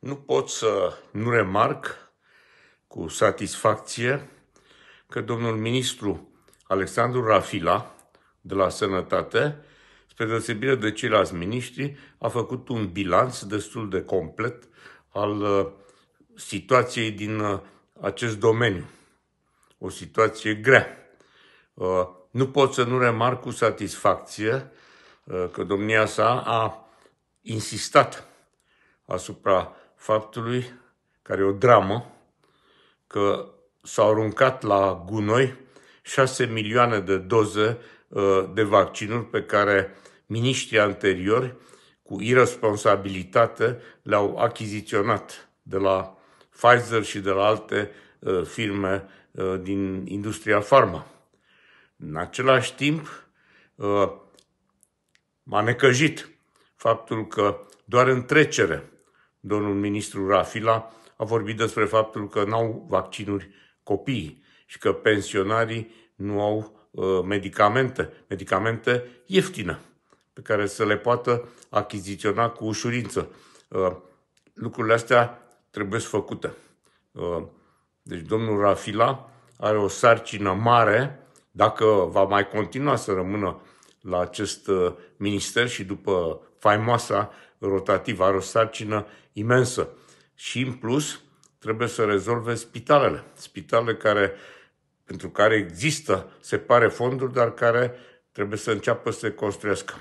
Nu pot să nu remarc cu satisfacție că domnul ministru Alexandru Rafila de la Sănătate, spre deosebire de ceilalți miniștri, a făcut un bilanț destul de complet al uh, situației din uh, acest domeniu. O situație grea. Uh, nu pot să nu remarc cu satisfacție că domnia sa a insistat asupra faptului, care e o dramă, că s-au aruncat la gunoi 6 milioane de doze uh, de vaccinuri pe care miniștrii anteriori, cu irresponsabilitate, le-au achiziționat de la Pfizer și de la alte uh, firme uh, din industria farma. În același timp, m-a necăjit faptul că doar în trecere domnul ministru Rafila a vorbit despre faptul că n-au vaccinuri copiii și că pensionarii nu au uh, medicamente, medicamente ieftine, pe care să le poată achiziționa cu ușurință. Uh, lucrurile astea trebuie făcute. Uh, deci domnul Rafila are o sarcină mare, dacă va mai continua să rămână la acest uh, minister și după faimoasa rotativă are o sarcină imensă. Și în plus trebuie să rezolve spitalele. Spitalele care, pentru care există, se pare fonduri, dar care trebuie să înceapă să se construiască.